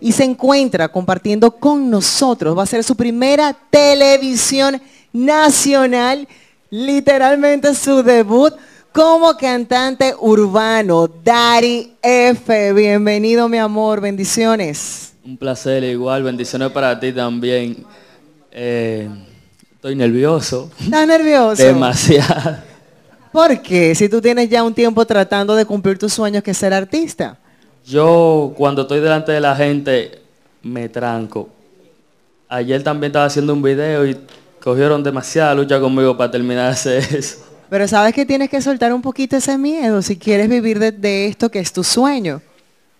y se encuentra compartiendo con nosotros. Va a ser su primera televisión nacional, literalmente su debut como cantante urbano. Dari F, bienvenido mi amor, bendiciones. Un placer igual, bendiciones para ti también. Eh, estoy nervioso. ¿Estás nervioso? Demasiado. ¿Por qué? Si tú tienes ya un tiempo tratando de cumplir tus sueños que ser artista. Yo cuando estoy delante de la gente me tranco. Ayer también estaba haciendo un video y cogieron demasiada lucha conmigo para terminar de hacer eso. Pero sabes que tienes que soltar un poquito ese miedo si quieres vivir de, esto que es tu sueño.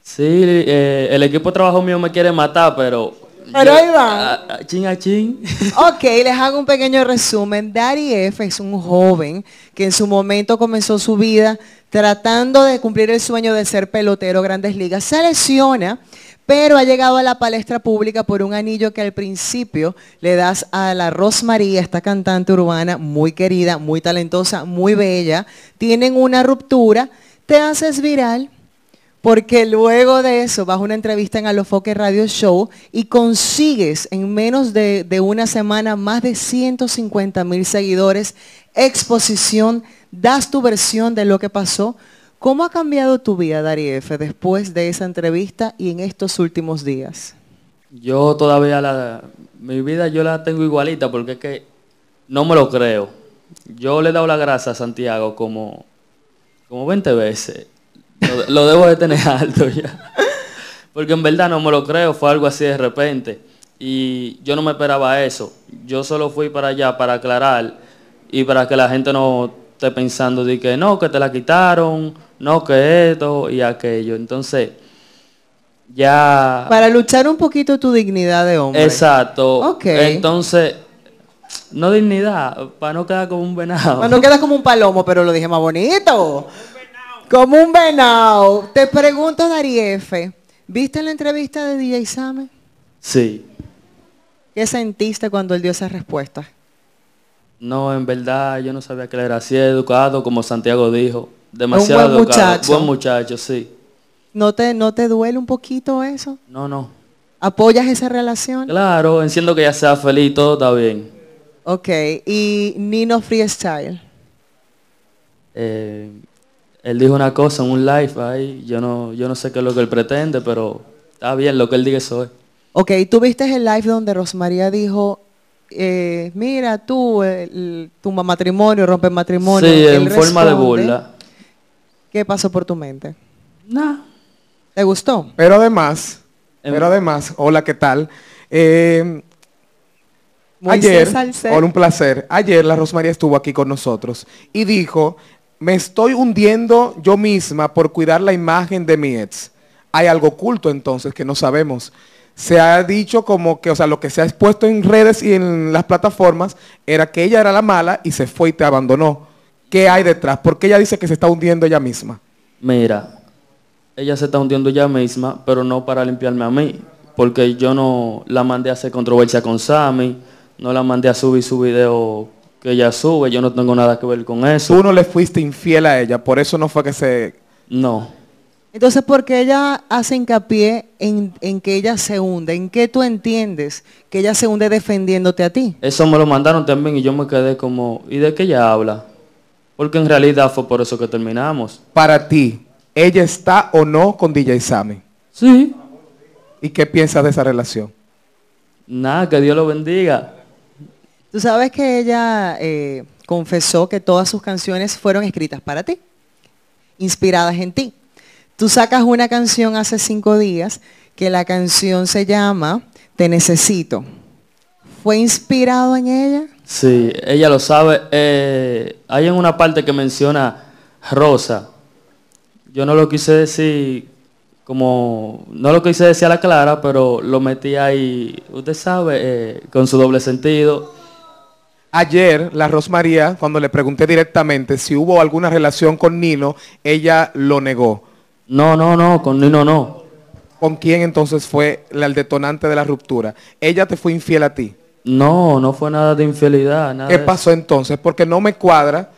Sí, eh, el equipo de trabajo mío me quiere matar, pero... Pero ahí va. chin a chin. Ok, les hago un pequeño resumen. Daddy F es un joven que en su momento comenzó su vida tratando de cumplir el sueño de ser pelotero grandes ligas. Se lesiona, pero ha llegado a la palestra pública por un anillo que al principio le das a la Rosmaría, esta cantante urbana muy querida, muy talentosa, muy bella. Tienen una ruptura, te haces viral porque luego de eso vas a una entrevista en Alofoque Radio Show y consigues en menos de, una semana más de 150 mil seguidores, exposición, das tu versión de lo que pasó. ¿Cómo ha cambiado tu vida, Dariefe, después de esa entrevista y en estos últimos días? Yo todavía la, mi vida yo la tengo igualita porque es que no me lo creo. Yo le he dado la grasa a Santiago como, como 20 veces lo, debo de tener alto ya. Porque en verdad no me lo creo, fue algo así de repente. Y yo no me esperaba eso. Yo solo fui para allá para aclarar y para que la gente no esté pensando de que no, que te la quitaron, no, que esto y aquello. Entonces, ya... Para luchar un poquito tu dignidad de hombre. Exacto. Ok. Entonces, no dignidad, para no quedar como un venado. Para no quedar como un palomo, pero lo dije más bonito. Como un venado. Te pregunto, Dariefe, ¿viste la entrevista de DJ Same? Sí. ¿Qué sentiste cuando él dio esa respuesta? No, en verdad yo no sabía que era así educado, como Santiago dijo. Demasiado un buen educado. Muchacho. Buen muchacho, sí. ¿No te, ¿No te duele un poquito eso? No, no. ¿Apoyas esa relación? Claro, enciendo que ya sea feliz, todo está bien. Ok, ¿y Nino Freestyle? Eh, él dijo una cosa en un live ahí, yo no, yo no sé qué es lo que él pretende, pero está bien, lo que él diga eso es. Ok, tú viste el live donde Rosmaría dijo, eh, mira tú, el, tu matrimonio, rompe matrimonio. Sí, en forma de burla. ¿Qué pasó por tu mente? Nada. ¿Te gustó? Pero además, em, pero además, hola, ¿qué tal? Eh, ayer, por un placer. Ayer la Rosmaría estuvo aquí con nosotros y dijo me estoy hundiendo yo misma por cuidar la imagen de mi ex. Hay algo oculto entonces que no sabemos. Se ha dicho como que, o sea, lo que se ha expuesto en redes y en las plataformas era que ella era la mala y se fue y te abandonó. ¿Qué hay detrás? ¿Por qué ella dice que se está hundiendo ella misma? Mira, ella se está hundiendo ella misma, pero no para limpiarme a mí, porque yo no la mandé a hacer controversia con Sammy, no la mandé a subir su video que ella sube, yo no tengo nada que ver con eso. Tú no le fuiste infiel a ella, por eso no fue que se... No. Entonces, porque ella hace hincapié en, en, que ella se hunde? ¿En que tú entiendes que ella se hunde defendiéndote a ti? Eso me lo mandaron también y yo me quedé como, ¿y de qué ella habla? Porque en realidad fue por eso que terminamos. Para ti, ¿ella está o no con DJ Sami. Sí. ¿Y qué piensas de esa relación? Nada, que Dios lo bendiga. Tú sabes que ella eh, confesó que todas sus canciones fueron escritas para ti, inspiradas en ti. Tú sacas una canción hace cinco días que la canción se llama Te Necesito. ¿Fue inspirado en ella? Sí, ella lo sabe. Eh, hay en una parte que menciona Rosa. Yo no lo quise decir como, no lo quise decir a la Clara, pero lo metí ahí, usted sabe, eh, con su doble sentido. Ayer, la Rosmaría, cuando le pregunté directamente si hubo alguna relación con Nino, ella lo negó. No, no, no, con Nino no. ¿Con quién entonces fue el detonante de la ruptura? ¿Ella te fue infiel a ti? No, no fue nada de infidelidad. Nada ¿Qué pasó entonces? Porque no me cuadra.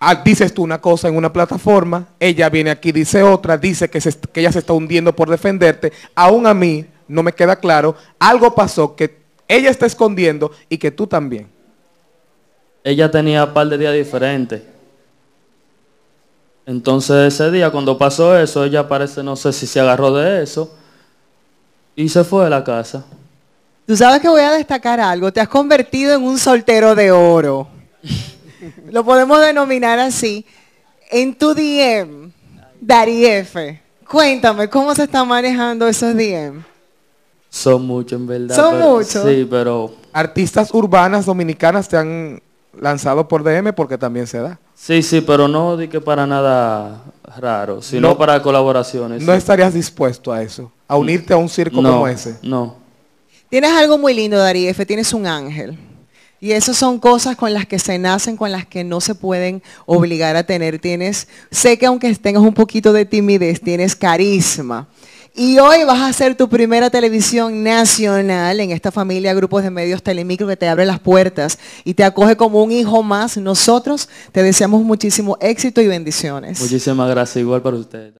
Ah, dices tú una cosa en una plataforma, ella viene aquí, dice otra, dice que ella se está hundiendo por defenderte. Aún a mí no me queda claro, algo pasó que ella está escondiendo y que tú también ella tenía un par de días diferentes. Entonces ese día cuando pasó eso, ella parece, no sé si se agarró de eso y se fue de la casa. Tú sabes que voy a destacar algo, te has convertido en un soltero de oro. Lo podemos denominar así. En tu DM, Dariefe, cuéntame, ¿cómo se están manejando esos DM? Son muchos, en verdad. Son muchos. Sí, pero... Artistas urbanas dominicanas te han lanzado por DM porque también se da. Sí, sí, pero no di que para nada raro, sino para colaboraciones. ¿No estarías dispuesto a eso? ¿A unirte a un circo como ese? No. Tienes algo muy lindo, Dariefe, tienes un ángel. Y esas son cosas con las que se nacen, con las que no se pueden obligar a tener. Tienes, sé que aunque tengas un poquito de timidez, tienes carisma. Y hoy vas a hacer tu primera televisión nacional en esta familia Grupos de Medios Telemicro que te abre las puertas y te acoge como un hijo más. Nosotros te deseamos muchísimo éxito y bendiciones. Muchísimas gracias, igual para ustedes.